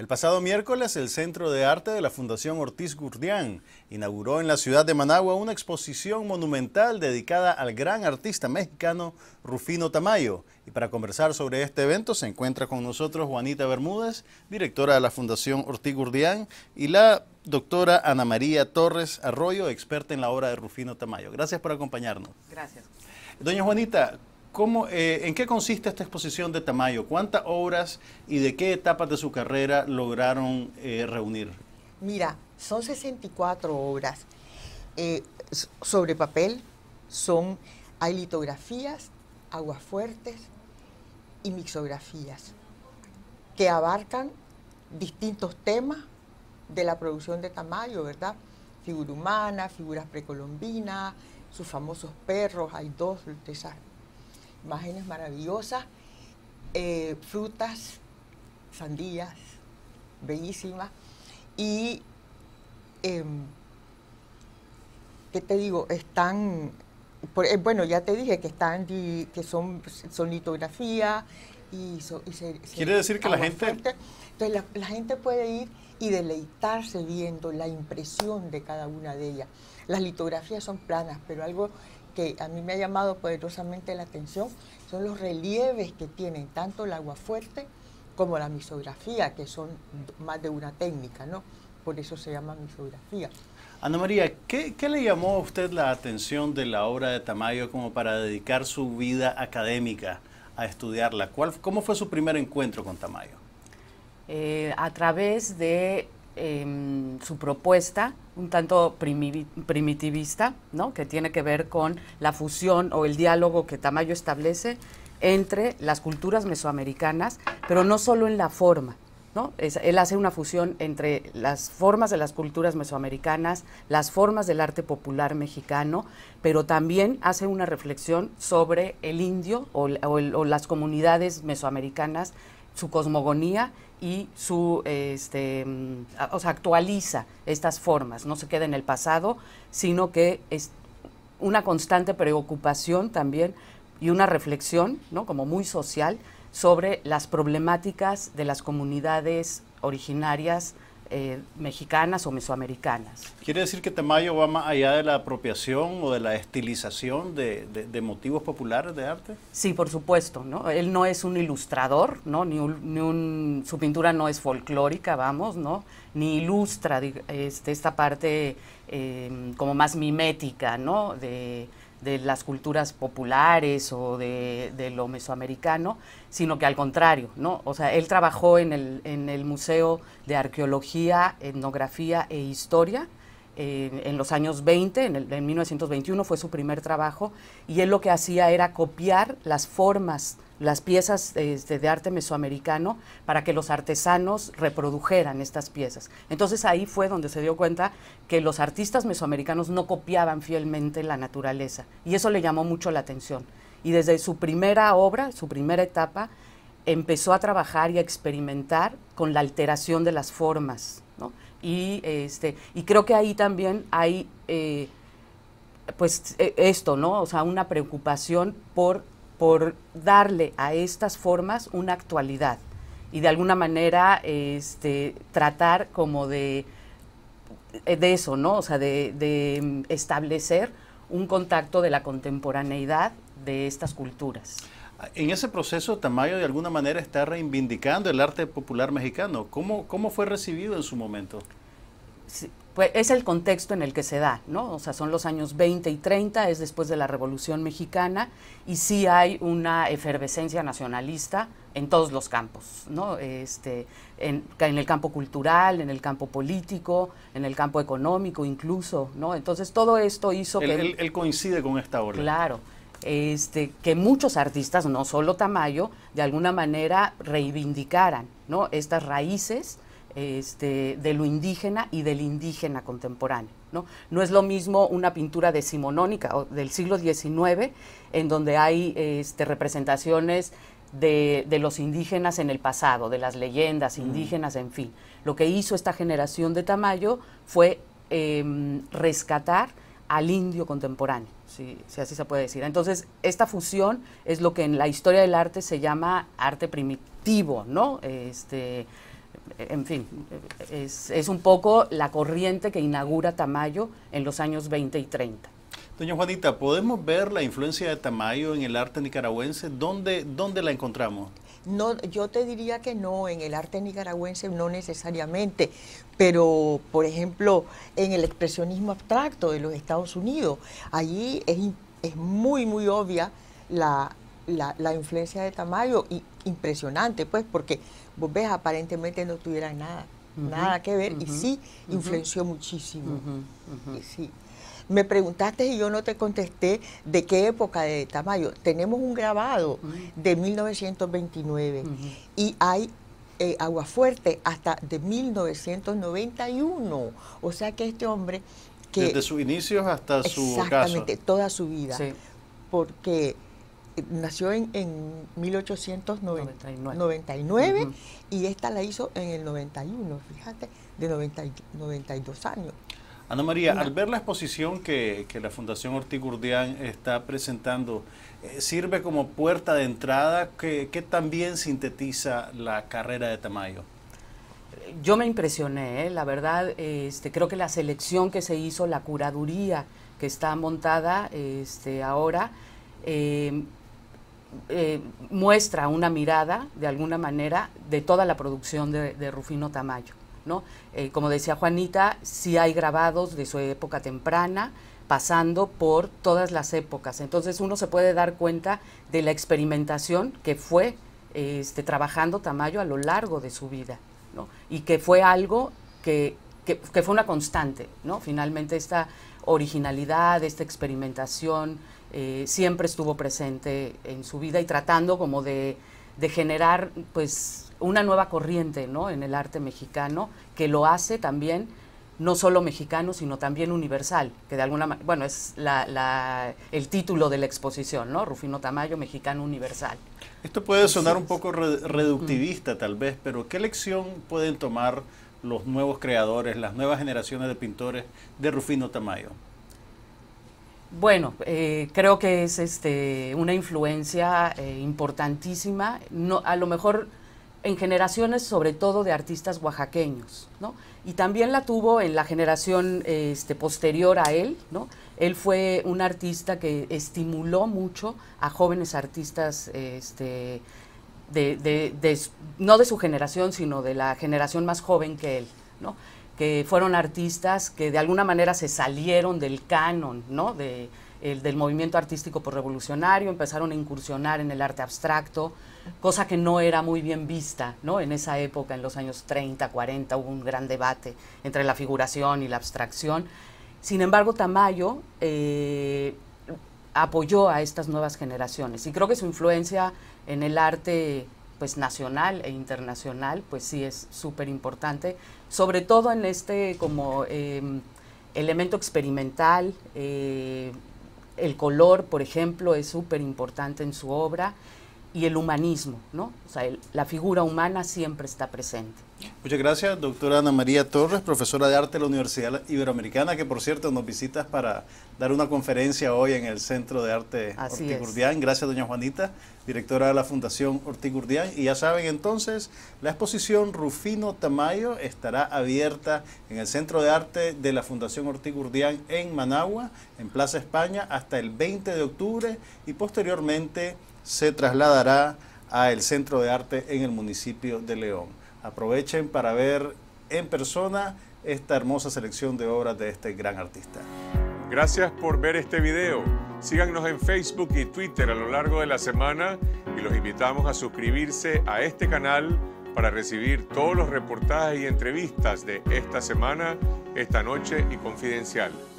El pasado miércoles, el Centro de Arte de la Fundación Ortiz Gurdián inauguró en la ciudad de Managua una exposición monumental dedicada al gran artista mexicano Rufino Tamayo. Y para conversar sobre este evento se encuentra con nosotros Juanita Bermúdez, directora de la Fundación Ortiz Gurdián, y la doctora Ana María Torres Arroyo, experta en la obra de Rufino Tamayo. Gracias por acompañarnos. Gracias. Doña Juanita, ¿Cómo, eh, ¿En qué consiste esta exposición de Tamayo? ¿Cuántas obras y de qué etapas de su carrera lograron eh, reunir? Mira, son 64 obras. Eh, sobre papel son, hay litografías, aguafuertes y mixografías que abarcan distintos temas de la producción de Tamayo, ¿verdad? Figura humana, figuras precolombinas, sus famosos perros, hay dos de esas imágenes maravillosas, eh, frutas, sandías, bellísimas. Y, em, ¿qué te digo? Están, eh, bueno, ya te dije que, están que son, son litografías. Y, Quiere decir que la gente... Entonces la gente puede ir y deleitarse viendo la impresión de cada una de ellas. Las litografías son planas, pero algo que a mí me ha llamado poderosamente la atención son los relieves que tienen tanto el agua fuerte como la misografía, que son más de una técnica, ¿no? Por eso se llama misografía. Ana María, ¿qué, le llamó a usted la atención de la obra de Tamayo como para dedicar su vida académica a estudiarla? ¿Cuál, ¿Cómo fue su primer encuentro con Tamayo? Eh, a través de Em, su propuesta un tanto primitivista, ¿no? que tiene que ver con la fusión o el diálogo que Tamayo establece entre las culturas mesoamericanas, pero no solo en la forma. ¿no? él hace una fusión entre las formas de las culturas mesoamericanas, las formas del arte popular mexicano, pero también hace una reflexión sobre el indio o las comunidades mesoamericanas su cosmogonía y su, este, mm, o sea, actualiza estas formas, no se queda en el pasado, sino que es una constante preocupación también y una reflexión, ¿no? Como muy social sobre las problemáticas de las comunidades originarias eh, mexicanas o mesoamericanas. ¿Quiere decir que Tamayo va más allá de la apropiación o de la estilización de, motivos populares de arte? Sí, por supuesto, ¿no? Él no es un ilustrador, ¿no? Ni su pintura no es folclórica, vamos, ¿no? Ni ilustra este, esta parte eh, como más mimética, ¿no? De, de las culturas populares o de, lo mesoamericano, sino que al contrario, ¿no? O sea, él trabajó en el, Museo de Arqueología, Etnografía e Historia eh, en los años 20, en, el, en 1921 fue su primer trabajo, y él lo que hacía era copiar las formas las piezas este, de arte mesoamericano para que los artesanos reprodujeran estas piezas. Entonces ahí fue donde se dio cuenta que los artistas mesoamericanos no copiaban fielmente la naturaleza y eso le llamó mucho la atención. Y desde su primera obra, su primera etapa, empezó a trabajar y a experimentar con la alteración de las formas. Y, este, y creo que ahí también hay... Eh, pues e, esto, ¿no? O sea, una preocupación por por darle a estas formas una actualidad y de alguna manera este, tratar como de, de eso, ¿no? sea, de, establecer un contacto de la contemporaneidad de estas culturas. En ese proceso, Tamayo de alguna manera está reivindicando el arte popular mexicano. ¿Cómo, cómo fue recibido en su momento? Sí, pues, es el contexto en el que se da, ¿no? O sea, son los años 20 y 30, es después de la Revolución Mexicana y sí hay una efervescencia nacionalista en todos los campos, ¿no? Este, en, el campo cultural, en el campo político, en el campo económico incluso, ¿no? Entonces todo esto hizo que... Él, coincide con esta orden. Claro. Este, que muchos artistas, no solo Tamayo, de alguna manera reivindicaran ¿no? estas raíces este, de lo indígena y del indígena contemporáneo. ¿no? no es lo mismo una pintura decimonónica o del siglo XIX, en donde hay este, representaciones de, los indígenas en el pasado, de las leyendas indígenas, en fin. Lo que hizo esta generación de Tamayo fue em, rescatar al indio contemporáneo, si, si, así se puede decir. Entonces, esta fusión es lo que en la historia del arte se llama arte primitivo, ¿no? Este, en fin, es, un poco la corriente que inaugura Tamayo en los años 20 y 30. Doña Juanita, ¿podemos ver la influencia de Tamayo en el arte nicaragüense? ¿Dónde, la encontramos? No, yo te diría que no, en el arte nicaragüense no necesariamente, pero por ejemplo, en el expresionismo abstracto de los Estados Unidos, allí es, muy, muy obvia la, la influencia de Tamayo, y impresionante, pues, porque vos aparentemente no tuviera nada, nada que ver, y sí, influenció muchísimo. Y Me preguntaste y yo no te contesté de qué época de Tamayo. Tenemos un grabado de 1929 y hay eh, Agua Aguafuerte hasta de 1991. O sea que este hombre... Que, Desde sus inicios hasta su... Exactamente, toda su vida. Porque nació en, 1899 y esta la hizo en el 91, fíjate, de 92 años. Ana María, al ver la exposición que, la Fundación Ortigurdián está presentando, eh, ¿sirve como puerta de entrada? ¿Qué que también sintetiza la carrera de Tamayo? yo me impresioné, ¿eh? la verdad, este, creo que la selección que se hizo, la curaduría que está montada este, ahora, eh, eh, muestra una mirada, de alguna manera, de toda la producción de, Rufino Tamayo. ¿no? Eh, como decía Juanita, sí hay grabados de su época temprana, pasando por todas las épocas. Entonces uno se puede dar cuenta de la experimentación que fue este, trabajando Tamayo a lo largo de su vida, ¿no? y que fue algo que, que fue una constante, ¿no? finalmente esta originalidad, esta experimentación, eh, siempre estuvo presente en su vida y tratando como de, generar pues una nueva corriente en el arte mexicano que lo hace también no solo mexicano, sino también universal, que de alguna bueno, es la, el título de la exposición, ¿no? Rufino Tamayo, Mexicano Universal. Esto puede sonar un poco reductivista tal vez, pero ¿qué lección pueden tomar los nuevos creadores, las nuevas generaciones de pintores de Rufino Tamayo? Bueno, eh, creo que es este, una influencia eh, importantísima, no, a lo mejor en generaciones sobre todo de artistas oaxaqueños, ¿no? Y también la tuvo en la generación este, posterior a él, ¿no? Él fue un artista que estimuló mucho a jóvenes artistas este, de, no de su generación, sino de la generación más joven que él, ¿no? que fueron artistas que de alguna manera se salieron del canon, ¿no? De, del movimiento artístico por revolucionario, empezaron a incursionar en el arte abstracto, cosa que no era muy bien vista, ¿no? En esa época, en los años 30, 40, hubo un gran debate entre la figuración y la abstracción. Sin embargo, Tamayo eh, apoyó a estas nuevas generaciones y creo que su influencia en el arte pues nacional e internacional, pues sí es súper importante, sobre todo en este como em, elemento experimental, eh, el color, por ejemplo, es súper importante en su obra y el humanismo, ¿no? O sea, la figura humana siempre está presente. Muchas gracias, doctora Ana María Torres, profesora de arte de la Universidad Iberoamericana, que por cierto nos visitas para dar una conferencia hoy en el Centro de Arte Ortigurdian. Gracias, doña Juanita, directora de la Fundación Ortigurdian. Y ya saben entonces, la exposición Rufino Tamayo estará abierta en el Centro de Arte de la Fundación ortigurdián en Managua, en Plaza España, hasta el 20 de octubre y posteriormente se trasladará a el Centro de Arte en el municipio de León. Aprovechen para ver en persona esta hermosa selección de obras de este gran artista. Gracias por ver este video. Síganos en Facebook y Twitter a lo largo de la semana y los invitamos a suscribirse a este canal para recibir todos los reportajes y entrevistas de esta semana, esta noche y confidencial.